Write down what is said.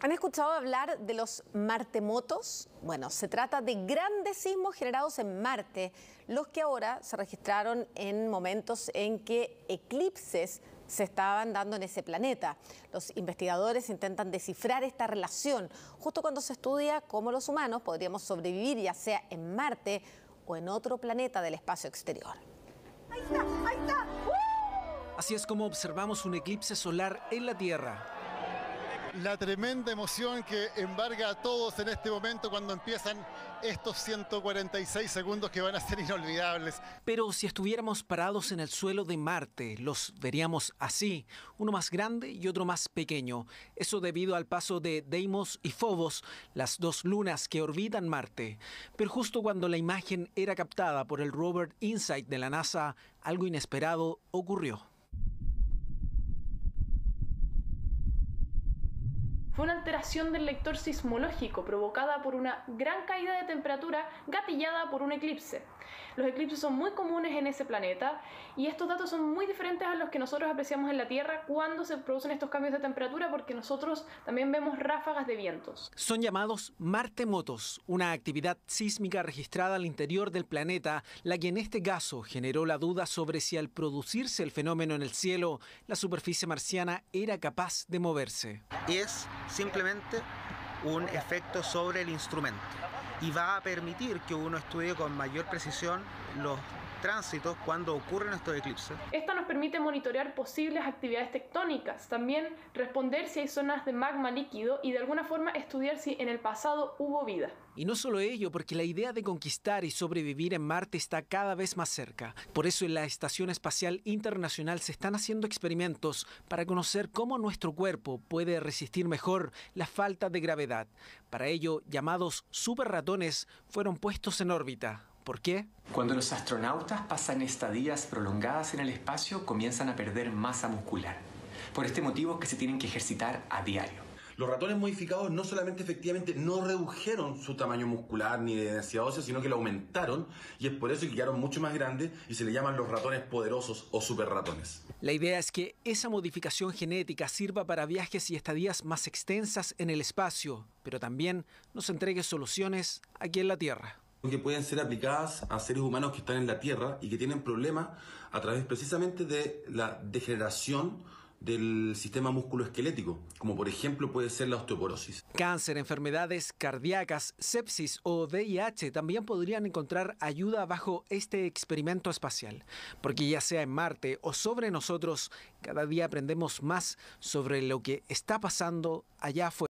¿Han escuchado hablar de los martemotos? Bueno, se trata de grandes sismos generados en Marte, los que ahora se registraron en momentos en que eclipses se estaban dando en ese planeta. Los investigadores intentan descifrar esta relación, justo cuando se estudia cómo los humanos podríamos sobrevivir ya sea en Marte o en otro planeta del espacio exterior. Ahí está, ahí está. Así es como observamos un eclipse solar en la Tierra la tremenda emoción que embarga a todos en este momento cuando empiezan estos 146 segundos que van a ser inolvidables. Pero si estuviéramos parados en el suelo de Marte, los veríamos así, uno más grande y otro más pequeño. Eso debido al paso de Deimos y Phobos, las dos lunas que orbitan Marte. Pero justo cuando la imagen era captada por el rover Insight de la NASA, algo inesperado ocurrió. fue una alteración del lector sismológico provocada por una gran caída de temperatura gatillada por un eclipse. Los eclipses son muy comunes en ese planeta y estos datos son muy diferentes a los que nosotros apreciamos en la Tierra cuando se producen estos cambios de temperatura porque nosotros también vemos ráfagas de vientos. Son llamados martemotos, una actividad sísmica registrada al interior del planeta, la que en este caso generó la duda sobre si al producirse el fenómeno en el cielo, la superficie marciana era capaz de moverse. Es simplemente un efecto sobre el instrumento y va a permitir que uno estudie con mayor precisión los tránsitos cuando ocurren estos eclipses. Esto nos permite monitorear posibles actividades tectónicas, también responder si hay zonas de magma líquido y de alguna forma estudiar si en el pasado hubo vida. Y no solo ello, porque la idea de conquistar y sobrevivir en Marte está cada vez más cerca. Por eso en la Estación Espacial Internacional se están haciendo experimentos para conocer cómo nuestro cuerpo puede resistir mejor la falta de gravedad. Para ello, llamados fueron puestos en órbita. ¿Por qué? Cuando los astronautas pasan estadías prolongadas en el espacio, comienzan a perder masa muscular. Por este motivo que se tienen que ejercitar a diario. Los ratones modificados no solamente efectivamente no redujeron su tamaño muscular ni de densidad ósea, sino que lo aumentaron y es por eso que quedaron mucho más grandes y se le llaman los ratones poderosos o super ratones. La idea es que esa modificación genética sirva para viajes y estadías más extensas en el espacio, pero también nos entregue soluciones aquí en la Tierra que pueden ser aplicadas a seres humanos que están en la Tierra y que tienen problemas a través precisamente de la degeneración del sistema musculoesquelético, como por ejemplo puede ser la osteoporosis. Cáncer, enfermedades cardíacas, sepsis o VIH también podrían encontrar ayuda bajo este experimento espacial, porque ya sea en Marte o sobre nosotros, cada día aprendemos más sobre lo que está pasando allá afuera.